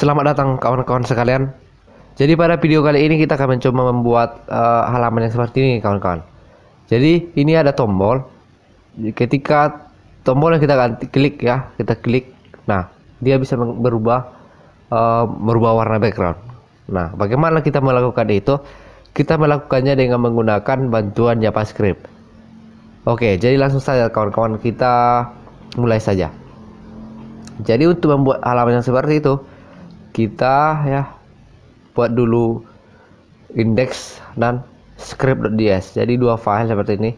Selamat datang kawan-kawan sekalian. Jadi pada video kali ini kita akan mencoba membuat uh, halaman yang seperti ini kawan-kawan. Jadi ini ada tombol. Ketika tombol yang kita ganti, klik ya, kita klik. Nah, dia bisa berubah uh, merubah warna background. Nah, bagaimana kita melakukan itu? Kita melakukannya dengan menggunakan bantuan JavaScript. Oke, jadi langsung saja kawan-kawan kita mulai saja. Jadi untuk membuat halaman yang seperti itu, kita ya buat dulu index dan script.ds jadi dua file seperti ini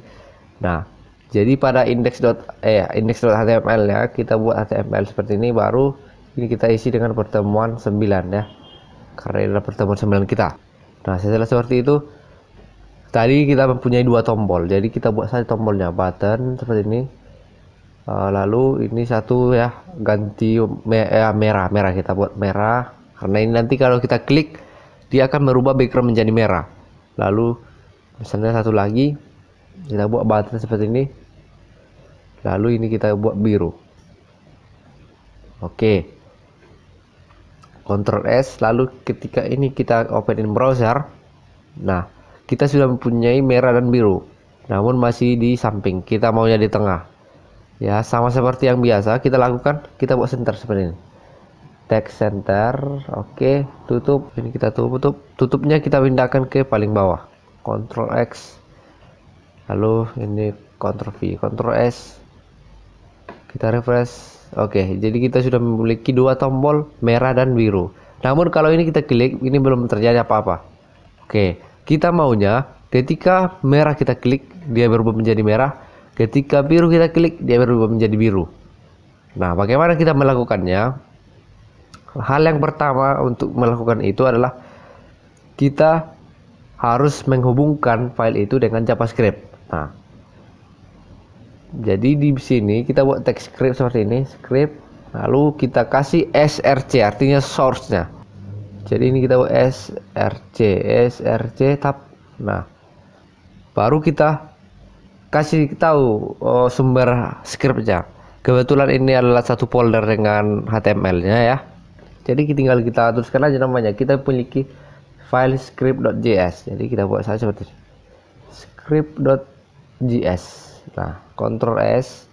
nah jadi pada index. eh index.html ya kita buat html seperti ini baru ini kita isi dengan pertemuan 9 ya karena ini pertemuan 9 kita nah setelah seperti itu tadi kita mempunyai dua tombol jadi kita buat saja tombolnya button seperti ini Eh, lalu ini satu ya ganti me eh, merah merah kita buat merah karena ini nanti kalau kita klik dia akan merubah background menjadi merah lalu misalnya satu lagi kita buat button seperti ini lalu ini kita buat biru oke okay. Ctrl S lalu ketika ini kita open in browser nah kita sudah mempunyai merah dan biru namun masih di samping kita maunya di tengah ya sama seperti yang biasa kita lakukan kita buat center seperti ini text center oke okay. tutup ini kita tutup tutupnya kita pindahkan ke paling bawah Ctrl X lalu ini Ctrl V Ctrl S kita refresh oke okay, jadi kita sudah memiliki dua tombol merah dan biru namun kalau ini kita klik ini belum terjadi apa-apa oke okay, kita maunya ketika merah kita klik dia berubah menjadi merah Ketika biru kita klik, dia berubah menjadi biru. Nah, bagaimana kita melakukannya? Hal yang pertama untuk melakukan itu adalah kita harus menghubungkan file itu dengan JavaScript. Nah, jadi di sini kita buat text script seperti ini, script lalu kita kasih src artinya source-nya jadi ini kita buat src src tab nah baru kita kasih tahu uh, sumber scriptnya kebetulan ini adalah satu folder dengan HTML-nya ya jadi tinggal kita teruskan aja namanya kita memiliki file script.js jadi kita buat saja seperti ini script.js nah Ctrl S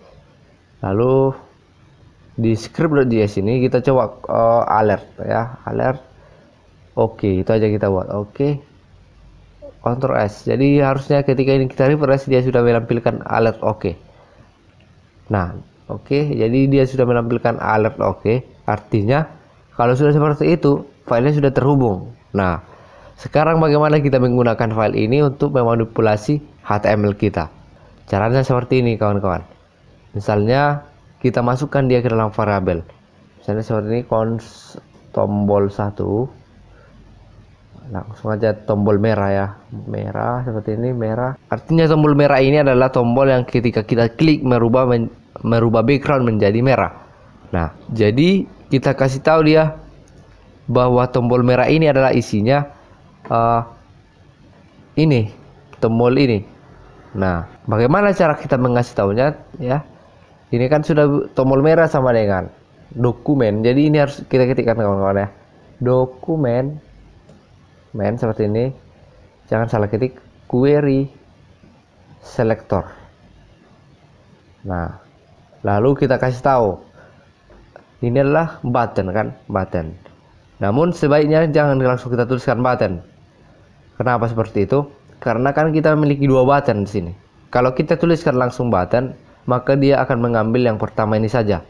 lalu di script.js ini kita coba uh, alert ya alert oke okay, itu aja kita buat oke okay. Ctrl S jadi harusnya ketika ini kita refresh dia sudah menampilkan alert oke OK. nah oke okay, jadi dia sudah menampilkan alert oke OK. artinya kalau sudah seperti itu filenya sudah terhubung nah sekarang bagaimana kita menggunakan file ini untuk memanipulasi HTML kita caranya seperti ini kawan-kawan misalnya kita masukkan dia ke dalam variabel misalnya seperti ini cons tombol 1 langsung aja tombol merah ya merah seperti ini merah artinya tombol merah ini adalah tombol yang ketika kita klik merubah men merubah background menjadi merah nah jadi kita kasih tahu dia bahwa tombol merah ini adalah isinya uh, ini tombol ini nah bagaimana cara kita mengasih tahunya ya ini kan sudah tombol merah sama dengan dokumen jadi ini harus kita ketikkan kawan-kawan ya dokumen main seperti ini jangan salah ketik query selector nah lalu kita kasih tahu ini adalah button kan button namun sebaiknya jangan langsung kita tuliskan button kenapa seperti itu karena kan kita memiliki dua button di sini kalau kita tuliskan langsung button maka dia akan mengambil yang pertama ini saja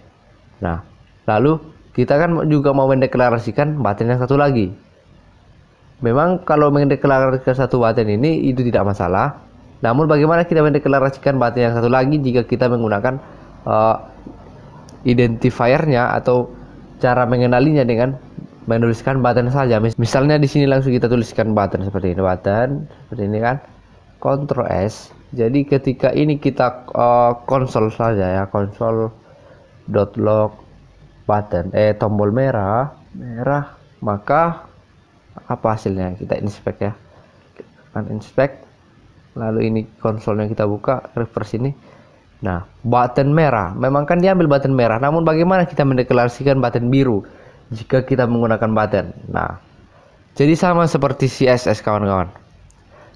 nah lalu kita kan juga mau mendeklarasikan button yang satu lagi Memang kalau mendeklarasikan satu batin ini itu tidak masalah. Namun bagaimana kita mendeklarasikan batin yang satu lagi jika kita menggunakan uh, identifiernya atau cara mengenalinya dengan menuliskan batin saja. Misalnya di sini langsung kita tuliskan batin seperti ini batin seperti ini kan. Ctrl S. Jadi ketika ini kita uh, konsol saja ya konsol dot log button eh tombol merah merah maka apa hasilnya kita inspect ya inspect lalu ini konsolnya kita buka reverse ini nah button merah memang kan diambil button merah namun bagaimana kita mendeklarasikan button biru jika kita menggunakan button nah jadi sama seperti CSS kawan-kawan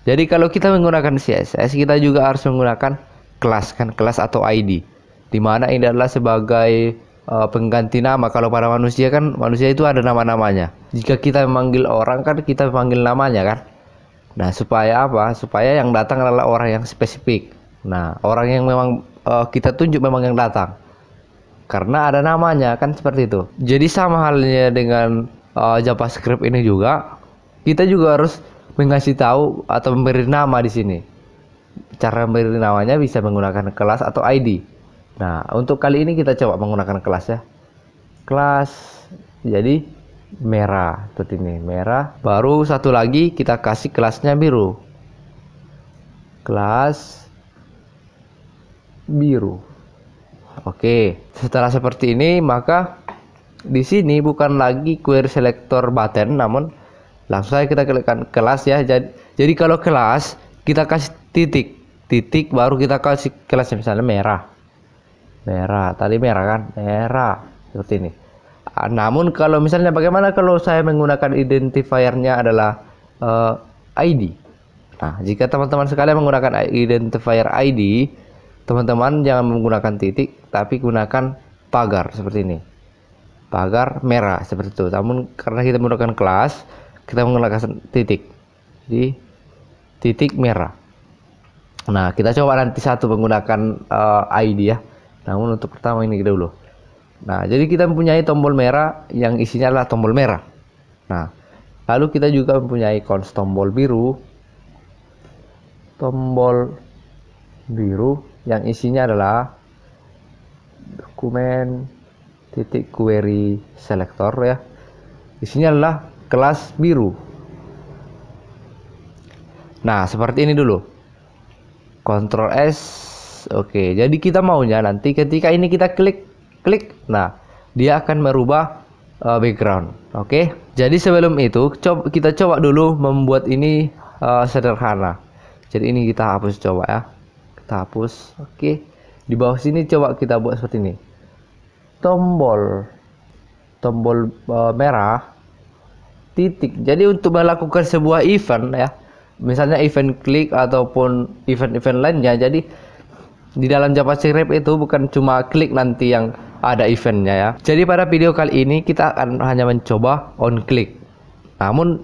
jadi kalau kita menggunakan CSS kita juga harus menggunakan kelas kan kelas atau ID dimana ini adalah sebagai uh, pengganti nama. Kalau pada manusia kan manusia itu ada nama-namanya. Jika kita memanggil orang kan kita memanggil namanya kan. Nah, supaya apa? Supaya yang datang adalah orang yang spesifik. Nah, orang yang memang uh, kita tunjuk memang yang datang. Karena ada namanya kan seperti itu. Jadi sama halnya dengan uh, JavaScript ini juga, kita juga harus mengasih tahu atau memberi nama di sini. Cara memberi namanya bisa menggunakan kelas atau ID. Nah, untuk kali ini kita coba menggunakan kelas ya. Kelas jadi merah, tuh ini merah. Baru satu lagi kita kasih kelasnya biru. Kelas biru. Oke, setelah seperti ini maka di sini bukan lagi query selector button namun langsung saja kita klikkan kelas ya. Jadi, jadi kalau kelas kita kasih titik, titik baru kita kasih kelasnya misalnya merah merah tadi merah kan merah seperti ini ah, namun kalau misalnya bagaimana kalau saya menggunakan identifiernya adalah uh, eh, ID nah jika teman-teman sekalian menggunakan identifier ID teman-teman jangan menggunakan titik tapi gunakan pagar seperti ini pagar merah seperti itu namun karena kita menggunakan kelas kita menggunakan titik Jadi titik merah nah kita coba nanti satu menggunakan uh, eh, ID ya namun untuk pertama ini dulu. Nah, jadi kita mempunyai tombol merah yang isinya adalah tombol merah. Nah, lalu kita juga mempunyai const tombol biru. Tombol biru yang isinya adalah dokumen titik query selector ya. Isinya adalah kelas biru. Nah, seperti ini dulu. Ctrl S Oke, jadi kita maunya nanti ketika ini kita klik klik, nah dia akan merubah uh, background. Oke. Jadi sebelum itu coba kita coba dulu membuat ini uh, sederhana. Jadi ini kita hapus coba ya. Kita hapus. Oke. Di bawah sini coba kita buat seperti ini. Tombol tombol uh, merah titik. Jadi untuk melakukan sebuah event ya, misalnya event klik ataupun event-event lainnya. Jadi di dalam JavaScript itu bukan cuma klik nanti yang ada eventnya ya. Jadi pada video kali ini kita akan hanya mencoba on click. Namun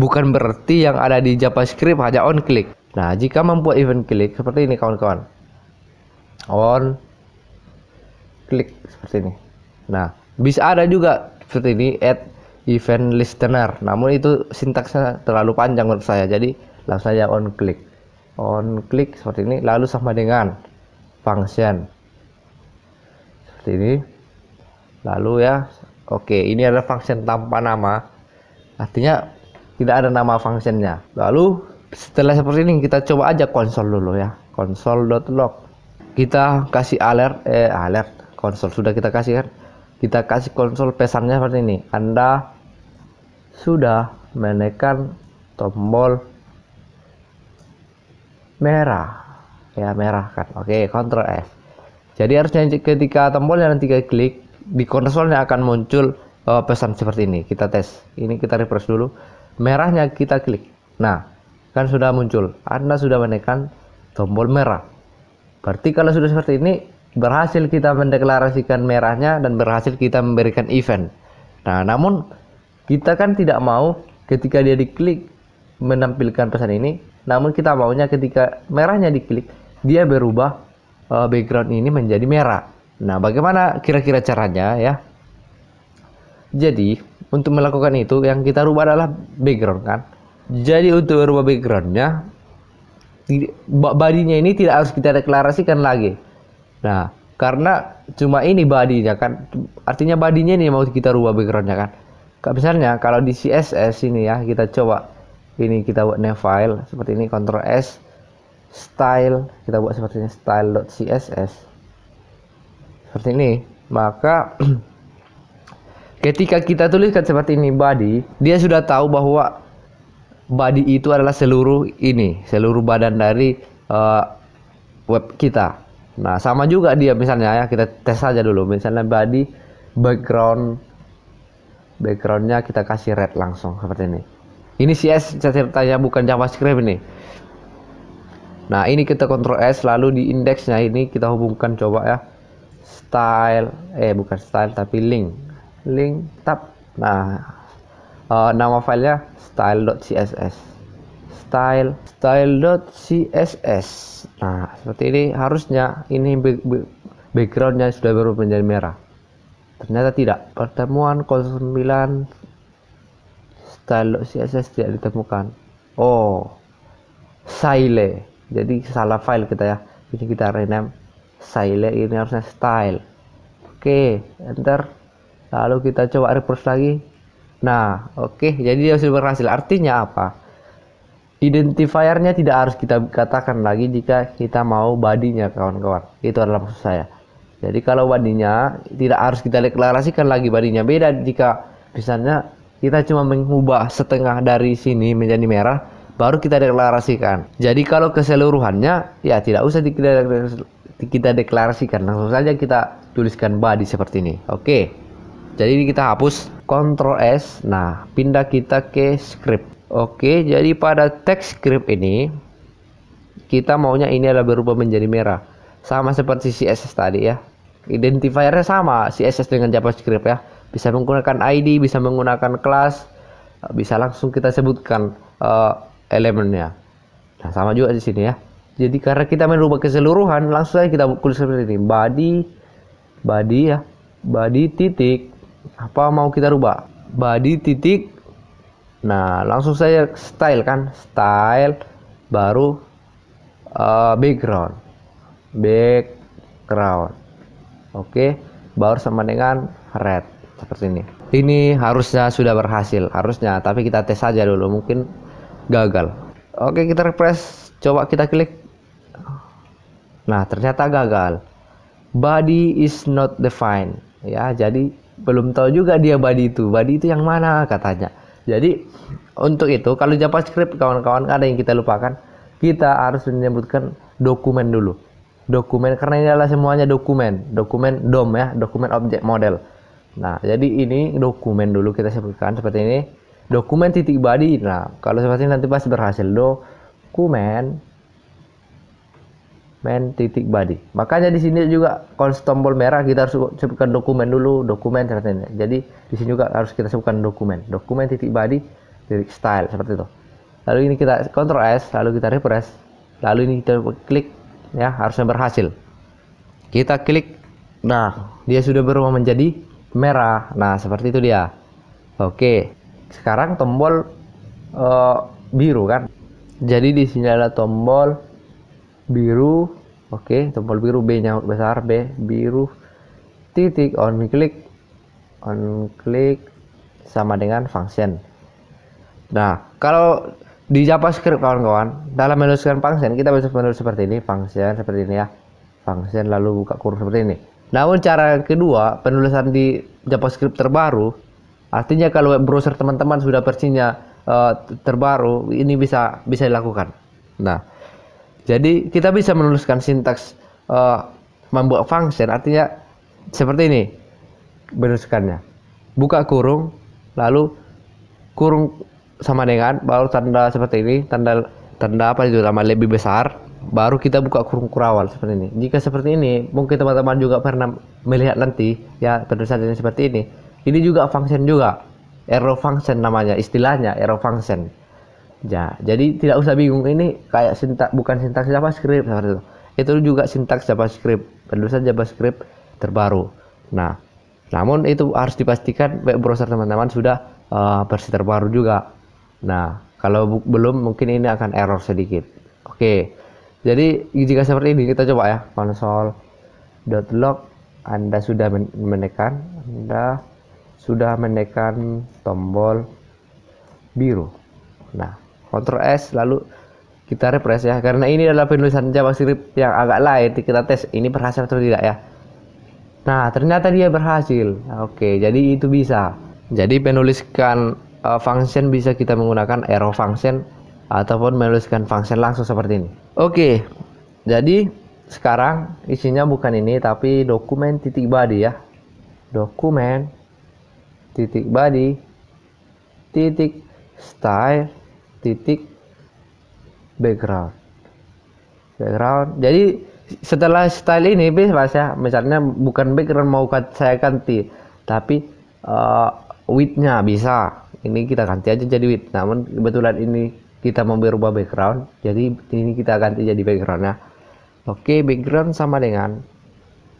bukan berarti yang ada di JavaScript hanya on click. Nah, jika membuat event klik seperti ini kawan-kawan. On klik seperti ini. Nah, bisa ada juga seperti ini add event listener. Namun itu sintaksnya terlalu panjang menurut saya. Jadi langsung saja on click on click seperti ini lalu sama dengan function seperti ini lalu ya oke ini adalah function tanpa nama artinya tidak ada nama functionnya lalu setelah seperti ini kita coba aja konsol dulu ya konsol.log kita kasih alert eh alert konsol sudah kita kasih kan kita kasih konsol pesannya seperti ini Anda sudah menekan tombol merah ya merah kan oke okay, Ctrl F jadi harusnya ketika tombol yang tiga klik di konsolnya akan muncul uh, pesan seperti ini kita tes ini kita refresh dulu merahnya kita klik nah kan sudah muncul Anda sudah menekan tombol merah berarti kalau sudah seperti ini berhasil kita mendeklarasikan merahnya dan berhasil kita memberikan event nah namun kita kan tidak mau ketika dia diklik menampilkan pesan ini namun kita maunya ketika merahnya diklik dia berubah uh, background ini menjadi merah. Nah, bagaimana kira-kira caranya ya? Jadi, untuk melakukan itu yang kita rubah adalah background kan. Jadi untuk rubah backgroundnya, badinya ini tidak harus kita deklarasikan lagi. Nah, karena cuma ini badinya kan, artinya badinya ini mau kita rubah backgroundnya kan. Misalnya kalau di CSS ini ya kita coba ini kita buat new file seperti ini Ctrl S style kita buat seperti ini style.css seperti ini maka ketika kita tuliskan seperti ini body dia sudah tahu bahwa body itu adalah seluruh ini seluruh badan dari uh, web kita nah sama juga dia misalnya ya kita tes saja dulu misalnya body background backgroundnya kita kasih red langsung seperti ini ini CS ceritanya bukan JavaScript ini Nah ini kita kontrol S lalu di indeksnya ini kita hubungkan coba ya style eh bukan style tapi link link tab nah uh, nama filenya style.css style style.css nah seperti ini harusnya ini backgroundnya sudah berubah menjadi merah ternyata tidak pertemuan 09 style.css tidak ditemukan oh Sile jadi salah file kita ya ini kita rename style ini harusnya style oke okay, enter lalu kita coba refresh lagi nah oke okay, jadi dia sudah berhasil artinya apa identifiernya tidak harus kita katakan lagi jika kita mau badinya kawan-kawan itu adalah maksud saya jadi kalau badinya tidak harus kita deklarasikan lagi badinya beda jika misalnya kita cuma mengubah setengah dari sini menjadi merah baru kita deklarasikan. Jadi kalau keseluruhannya ya tidak usah kita deklarasikan, langsung saja kita tuliskan body seperti ini. Oke. Jadi ini kita hapus Ctrl S. Nah, pindah kita ke script. Oke, jadi pada text script ini kita maunya ini adalah berubah menjadi merah. Sama seperti CSS tadi ya. Identifiernya sama CSS dengan JavaScript ya. Bisa menggunakan ID, bisa menggunakan kelas, bisa langsung kita sebutkan uh, elemennya nah sama juga di sini ya jadi karena kita main rubah keseluruhan langsung saja kita tulis seperti ini body body ya body titik apa mau kita rubah body titik nah langsung saya style kan style baru uh, background background oke okay. baru sama dengan red seperti ini ini harusnya sudah berhasil harusnya tapi kita tes saja dulu mungkin gagal oke kita refresh coba kita klik nah ternyata gagal body is not defined ya jadi belum tahu juga dia body itu body itu yang mana katanya jadi untuk itu kalau JavaScript kawan-kawan ada yang kita lupakan kita harus menyebutkan dokumen dulu dokumen karena ini adalah semuanya dokumen dokumen DOM ya dokumen objek model nah jadi ini dokumen dulu kita sebutkan seperti ini dokumen titik body nah kalau seperti nanti pasti berhasil dokumen men titik body makanya di sini juga kalau tombol merah kita harus sebutkan dokumen dulu dokumen seperti ini jadi di sini juga harus kita sebutkan dokumen dokumen titik body titik style seperti itu lalu ini kita kontrol S lalu kita refresh lalu ini kita klik ya harusnya berhasil kita klik nah dia sudah berubah menjadi merah nah seperti itu dia oke sekarang tombol uh, biru kan jadi di sini ada tombol biru oke okay, tombol biru B nya besar B biru titik on klik on klik sama dengan function nah kalau di javascript kawan-kawan dalam menuliskan function kita bisa menulis seperti ini function seperti ini ya function lalu buka kurung seperti ini namun cara kedua penulisan di javascript terbaru Artinya kalau web browser teman-teman sudah versinya uh, terbaru, ini bisa bisa dilakukan. Nah, jadi kita bisa menuliskan sintaks uh, membuat function artinya seperti ini menuliskannya. Buka kurung lalu kurung sama dengan baru tanda seperti ini, tanda tanda apa itu nama lebih besar, baru kita buka kurung kurawal seperti ini. Jika seperti ini, mungkin teman-teman juga pernah melihat nanti ya tulisannya seperti ini ini juga function juga. error function namanya, istilahnya error function. Ya, jadi tidak usah bingung ini kayak sintak bukan sintaks JavaScript seperti itu. Itu juga sintaks JavaScript, penulisan JavaScript terbaru. Nah, namun itu harus dipastikan web browser teman-teman sudah uh, versi terbaru juga. Nah, kalau belum mungkin ini akan error sedikit. Oke. Okay. Jadi jika seperti ini kita coba ya console.log Anda sudah men menekan Anda sudah menekan tombol biru. Nah, Ctrl S lalu kita refresh ya karena ini adalah penulisan JavaScript yang agak lain kita tes ini berhasil atau tidak ya. Nah, ternyata dia berhasil. Oke, jadi itu bisa. Jadi penuliskan uh, eh, function bisa kita menggunakan arrow function ataupun menuliskan function langsung seperti ini. Oke. Jadi sekarang isinya bukan ini tapi dokumen titik body ya. Dokumen titik body titik style titik background background jadi setelah style ini mas ya misalnya bukan background mau saya ganti tapi uh, widthnya bisa ini kita ganti aja jadi width namun kebetulan ini kita mau berubah background jadi ini kita ganti jadi background ya oke background sama dengan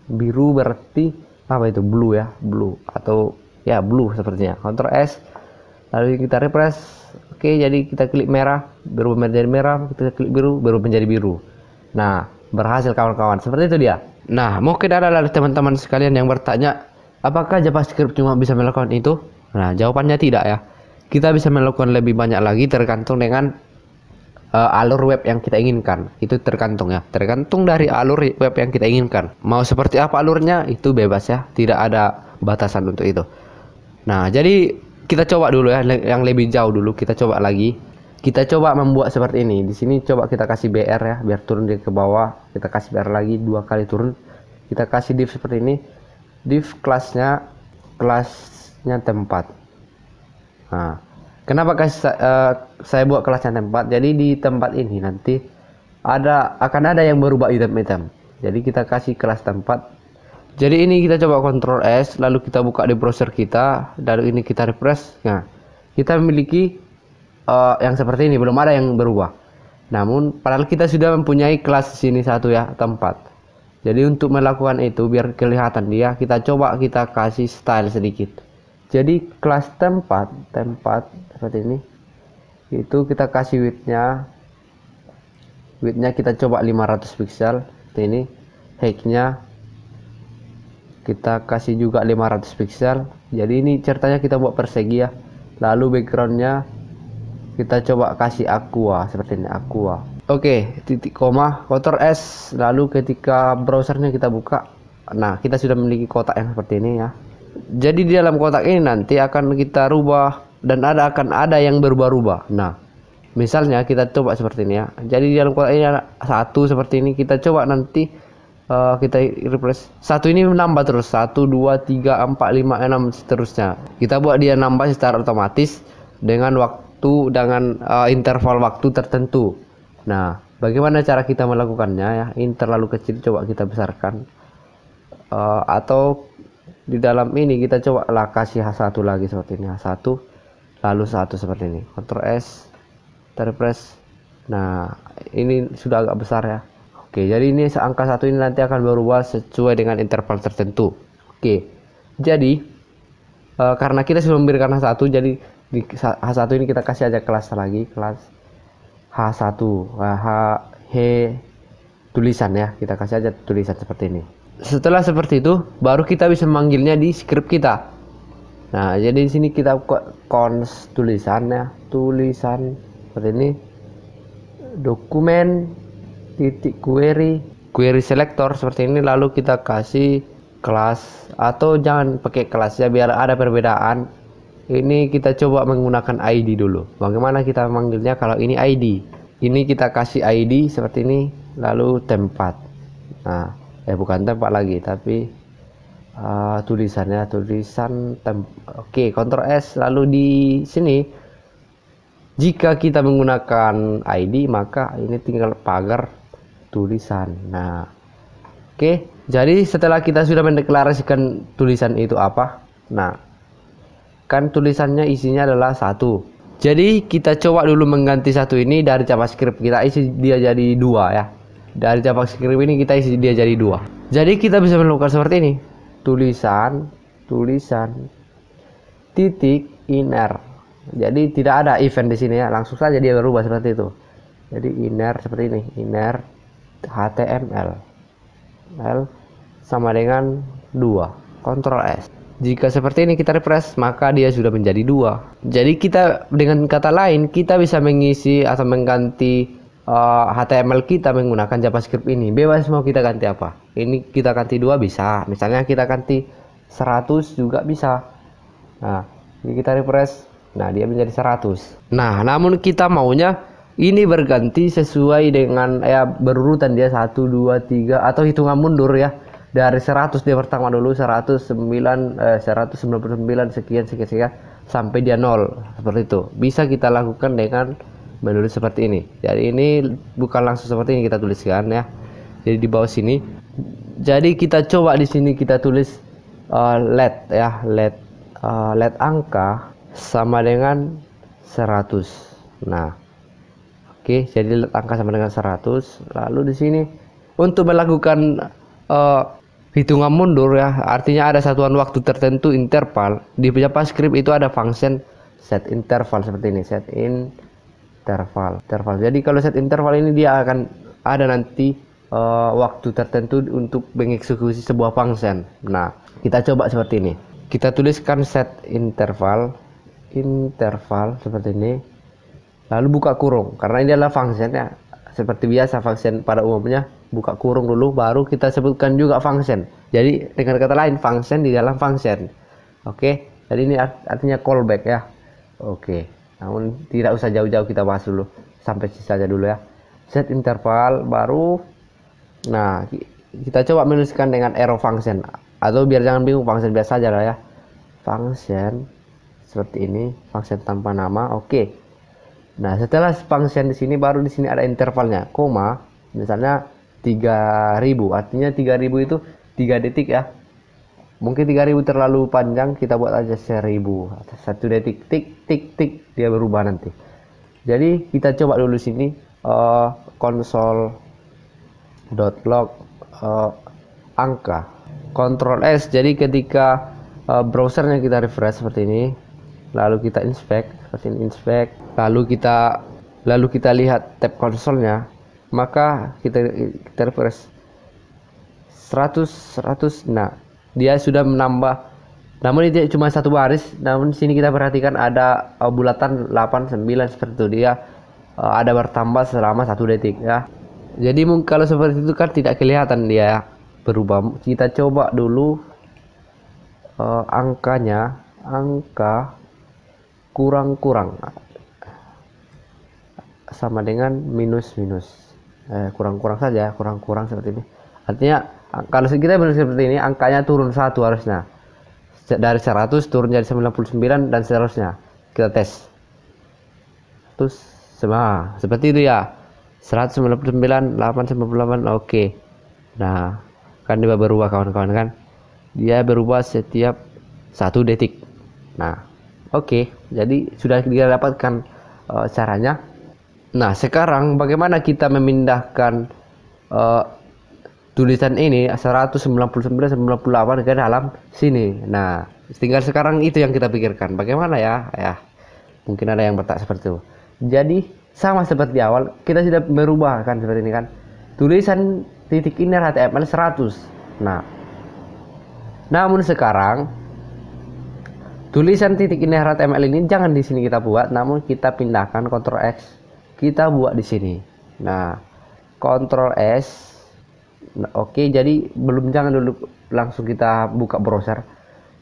biru berarti apa itu blue ya blue atau ya blue sepertinya Ctrl S lalu kita refresh oke jadi kita klik merah biru menjadi merah kita klik biru baru menjadi biru nah berhasil kawan-kawan seperti itu dia nah mungkin ada dari teman-teman sekalian yang bertanya apakah JavaScript cuma bisa melakukan itu nah jawabannya tidak ya kita bisa melakukan lebih banyak lagi tergantung dengan uh, alur web yang kita inginkan. Itu tergantung ya, tergantung dari alur web yang kita inginkan. Mau seperti apa alurnya itu bebas ya, tidak ada batasan untuk itu. Nah, jadi kita coba dulu ya yang lebih jauh dulu kita coba lagi. Kita coba membuat seperti ini. Di sini coba kita kasih BR ya, biar turun dia ke bawah. Kita kasih BR lagi dua kali turun. Kita kasih div seperti ini. Div kelasnya kelasnya tempat. Nah, kenapa kasih uh, saya buat kelasnya tempat? Jadi di tempat ini nanti ada akan ada yang berubah item-item. Jadi kita kasih kelas tempat jadi ini kita coba Ctrl S lalu kita buka di browser kita lalu ini kita refresh nah kita memiliki uh, yang seperti ini belum ada yang berubah namun padahal kita sudah mempunyai kelas sini satu ya tempat jadi untuk melakukan itu biar kelihatan dia ya, kita coba kita kasih style sedikit jadi kelas tempat tempat seperti ini itu kita kasih widthnya widthnya kita coba 500 pixel ini height-nya kita kasih juga 500 pixel jadi ini ceritanya kita buat persegi ya lalu backgroundnya kita coba kasih aqua seperti ini aqua oke okay, titik koma kotor S lalu ketika browsernya kita buka nah kita sudah memiliki kotak yang seperti ini ya jadi di dalam kotak ini nanti akan kita rubah dan ada akan ada yang berubah-ubah nah misalnya kita coba seperti ini ya jadi di dalam kotak ini ada satu seperti ini kita coba nanti uh, kita refresh satu ini menambah terus satu dua tiga empat lima enam seterusnya kita buat dia nambah secara otomatis dengan waktu dengan uh, interval waktu tertentu nah bagaimana cara kita melakukannya ya ini terlalu kecil coba kita besarkan uh, atau di dalam ini kita coba lah kasih H1 lagi seperti ini H1 lalu satu seperti ini Ctrl S terpress nah ini sudah agak besar ya Oke, jadi ini angka satu ini nanti akan berubah sesuai dengan interval tertentu. Oke, jadi e, karena kita sudah memberikan H1, jadi di H1 ini kita kasih aja kelas lagi, kelas H1, nah, H, H tulisan ya, kita kasih aja tulisan seperti ini. Setelah seperti itu, baru kita bisa manggilnya di script kita. Nah, jadi di sini kita cons ya, tulisan seperti ini, dokumen titik query query selector seperti ini lalu kita kasih kelas atau jangan pakai kelas ya biar ada perbedaan ini kita coba menggunakan ID dulu bagaimana kita manggilnya kalau ini ID ini kita kasih ID seperti ini lalu tempat nah eh bukan tempat lagi tapi uh, tulisannya tulisan tem oke okay, Ctrl S lalu di sini jika kita menggunakan ID maka ini tinggal pagar tulisan. Nah, oke. Okay. Jadi setelah kita sudah mendeklarasikan tulisan itu apa? Nah, kan tulisannya isinya adalah satu. Jadi kita coba dulu mengganti satu ini dari JavaScript kita isi dia jadi dua ya. Dari JavaScript ini kita isi dia jadi dua. Jadi kita bisa melakukan seperti ini. Tulisan, tulisan, titik, inner. Jadi tidak ada event di sini ya, langsung saja dia berubah seperti itu. Jadi inner seperti ini, inner HTML L sama dengan 2 Ctrl S jika seperti ini kita refresh, maka dia sudah menjadi dua. Jadi kita dengan kata lain kita bisa mengisi atau mengganti uh, eh, HTML kita menggunakan JavaScript ini. Bebas mau kita ganti apa. Ini kita ganti dua bisa. Misalnya kita ganti 100 juga bisa. Nah, kita refresh. Nah, dia menjadi 100. Nah, namun kita maunya ini berganti sesuai dengan ya berurutan dia satu dua tiga atau hitungan mundur ya dari 100 dia pertama dulu 109 eh, 199 sekian sekian sekian sampai dia nol seperti itu bisa kita lakukan dengan menulis seperti ini jadi ini bukan langsung seperti ini kita tuliskan ya jadi di bawah sini jadi kita coba di sini kita tulis uh, let ya let uh, let angka sama dengan 100 nah Oke, jadi angka sama dengan 100. Lalu di sini untuk melakukan uh, hitungan mundur ya, artinya ada satuan waktu tertentu interval. Di JavaScript itu ada function set interval seperti ini, set interval. Interval. Jadi kalau set interval ini dia akan ada nanti uh, waktu tertentu untuk mengeksekusi sebuah function. Nah, kita coba seperti ini. Kita tuliskan set interval interval seperti ini lalu buka kurung karena ini adalah fungsinya seperti biasa function pada umumnya buka kurung dulu baru kita sebutkan juga function jadi dengan kata lain function di dalam function oke okay? jadi ini art artinya callback ya oke okay. namun tidak usah jauh-jauh kita bahas dulu sampai sisa aja dulu ya set interval baru nah kita coba menuliskan dengan arrow function atau biar jangan bingung function biasa aja lah ya function seperti ini function tanpa nama oke okay. Nah, setelah function di sini baru di sini ada intervalnya, koma misalnya 3000. Artinya 3000 itu 3 detik ya. Mungkin 3000 terlalu panjang, kita buat aja 1000. Satu detik tik tik tik dia berubah nanti. Jadi, kita coba dulu sini uh, log uh, angka. control S. Jadi ketika uh, browsernya kita refresh seperti ini, lalu kita inspect mesin inspect lalu kita lalu kita lihat tab konsolnya maka kita kita refresh 100 100 nah dia sudah menambah namun ini cuma satu baris namun sini kita perhatikan ada uh, bulatan 8 9 seperti itu dia uh, ada bertambah selama satu detik ya jadi kalau seperti itu kan tidak kelihatan dia ya. berubah kita coba dulu uh, angkanya angka kurang-kurang sama dengan minus-minus eh, kurang-kurang saja kurang-kurang seperti ini artinya kalau kita minus seperti ini angkanya turun satu harusnya dari 100 turun jadi 99 dan seterusnya kita tes terus sama seperti itu ya 199 898 oke okay. nah kan dia berubah kawan-kawan kan dia berubah setiap satu detik nah Oke, jadi sudah kita dapatkan uh, caranya. Nah, sekarang bagaimana kita memindahkan uh, tulisan ini 199 98 ke dalam sini. Nah, tinggal sekarang itu yang kita pikirkan. Bagaimana ya? Ya. Mungkin ada yang bertak seperti itu. Jadi, sama seperti awal, kita sudah merubah kan seperti ini kan. Tulisan titik ini HTML 100. Nah, namun sekarang tulisan titik ini ml ini jangan di sini kita buat namun kita pindahkan Ctrl X kita buat di sini nah Ctrl S nah, oke okay, jadi belum jangan dulu langsung kita buka browser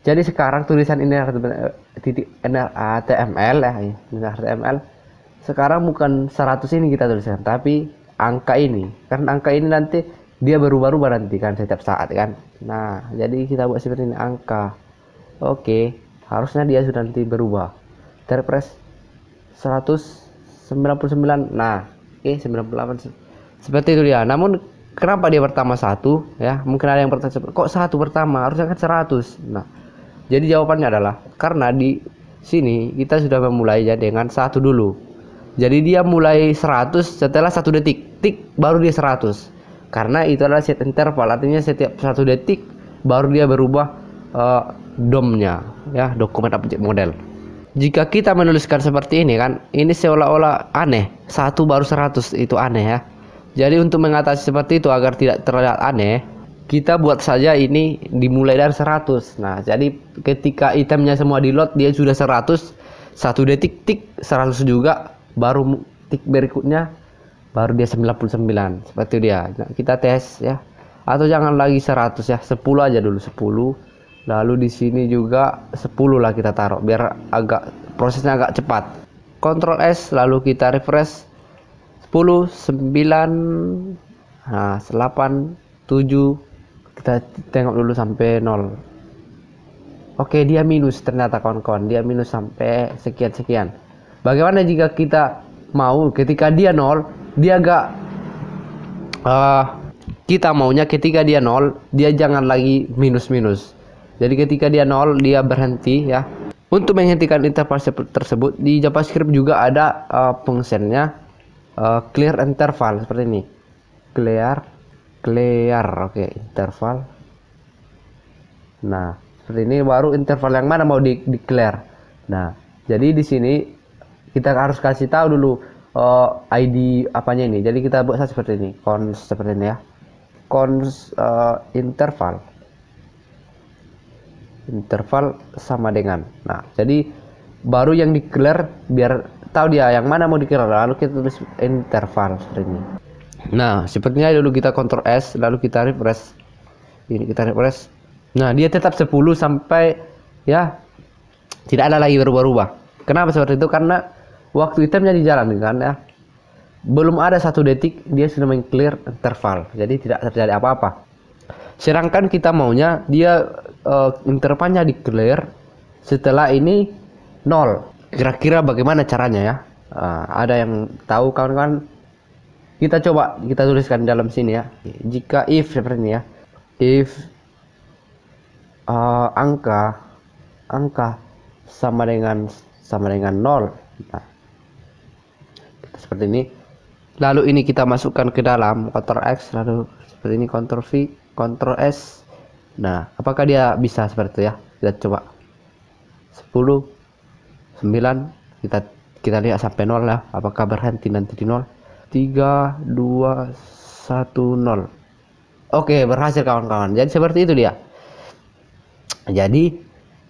jadi sekarang tulisan ini titik HTML ya HTML sekarang bukan 100 ini kita tuliskan tapi angka ini karena angka ini nanti dia berubah-ubah nanti kan setiap saat kan nah jadi kita buat seperti ini angka oke okay harusnya dia sudah nanti berubah terpres 199 nah eh 98 seperti itu dia namun kenapa dia pertama satu ya mungkin ada yang pertama kok satu pertama harusnya kan 100 nah jadi jawabannya adalah karena di sini kita sudah memulai ya dengan satu dulu jadi dia mulai 100 setelah satu detik tik baru dia 100 karena itu adalah set interval artinya setiap satu detik baru dia berubah uh, domnya ya, dokumen objek model. Jika kita menuliskan seperti ini kan, ini seolah-olah aneh. Satu baru 100 itu aneh ya. Jadi untuk mengatasi seperti itu agar tidak terlihat aneh, kita buat saja ini dimulai dari 100. Nah, jadi ketika itemnya semua di load dia sudah 100, satu detik tik 100 juga baru tik berikutnya baru dia 99. Seperti dia. Nah, kita tes ya. Atau jangan lagi 100 ya, 10 aja dulu 10. Lalu di sini juga 10 lah kita taruh biar agak prosesnya agak cepat. Ctrl S lalu kita refresh 10 9 nah 8 7 kita tengok dulu sampai 0. Oke, dia minus ternyata kawan-kawan. Dia minus sampai sekian-sekian. Bagaimana jika kita mau ketika dia 0 dia agak uh, kita maunya ketika dia 0 dia jangan lagi minus-minus. Jadi ketika dia nol, dia berhenti ya. Untuk menghentikan interval tersebut di JavaScript juga ada uh, fungsinya uh, clear interval seperti ini. Clear clear oke okay, interval. Nah, seperti ini baru interval yang mana mau di declare. Nah, jadi di sini kita harus kasih tahu dulu uh, eh, ID apanya ini. Jadi kita buat seperti ini, cons seperti ini ya. cons uh, interval interval sama dengan. Nah, jadi baru yang declare biar tahu dia yang mana mau digelar. Lalu kita tulis interval seperti ini. Nah, sepertinya dulu kita kontrol S, lalu kita refresh. Ini kita refresh. Nah, dia tetap 10 sampai ya tidak ada lagi berubah-ubah. Kenapa seperti itu? Karena waktu itemnya dijalankan ya. Belum ada satu detik dia sudah meng-clear interval. Jadi tidak terjadi apa-apa. Sedangkan kita maunya dia uh, intervalnya clear setelah ini nol kira-kira bagaimana caranya ya uh, ada yang tahu kawan-kawan kita coba kita tuliskan dalam sini ya jika if seperti ini ya if uh, angka angka sama dengan sama dengan nol nah, seperti ini lalu ini kita masukkan ke dalam Ctrl X lalu seperti ini Ctrl V Ctrl S Nah, apakah dia bisa seperti itu ya? Kita coba 10 9 kita kita lihat sampai 0 ya. Apakah berhenti nanti di 0? 3 2 1 0. Oke, berhasil kawan-kawan. Jadi seperti itu dia. Jadi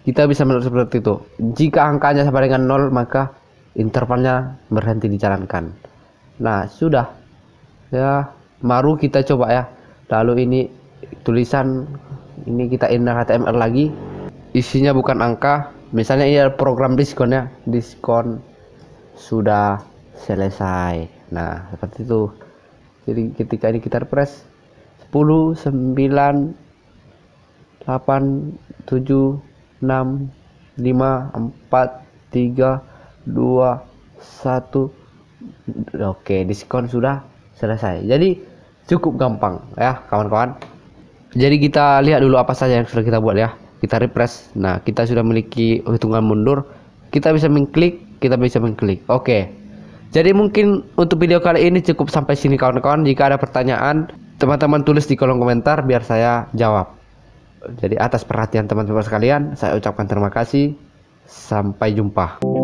kita bisa menurut seperti itu. Jika angkanya sama dengan 0 maka intervalnya berhenti dijalankan. Nah, sudah. Ya, baru kita coba ya. Lalu ini tulisan ini kita indah HTML lagi isinya bukan angka misalnya ini program diskon ya diskon sudah selesai nah seperti itu jadi ketika ini kita press 10 9 8 7 6 5 4 3 2 1 oke diskon sudah selesai jadi cukup gampang ya kawan-kawan jadi kita lihat dulu apa saja yang sudah kita buat ya kita refresh nah kita sudah memiliki hitungan mundur kita bisa mengklik kita bisa mengklik oke okay. jadi mungkin untuk video kali ini cukup sampai sini kawan-kawan jika ada pertanyaan teman-teman tulis di kolom komentar biar saya jawab jadi atas perhatian teman-teman sekalian saya ucapkan terima kasih sampai jumpa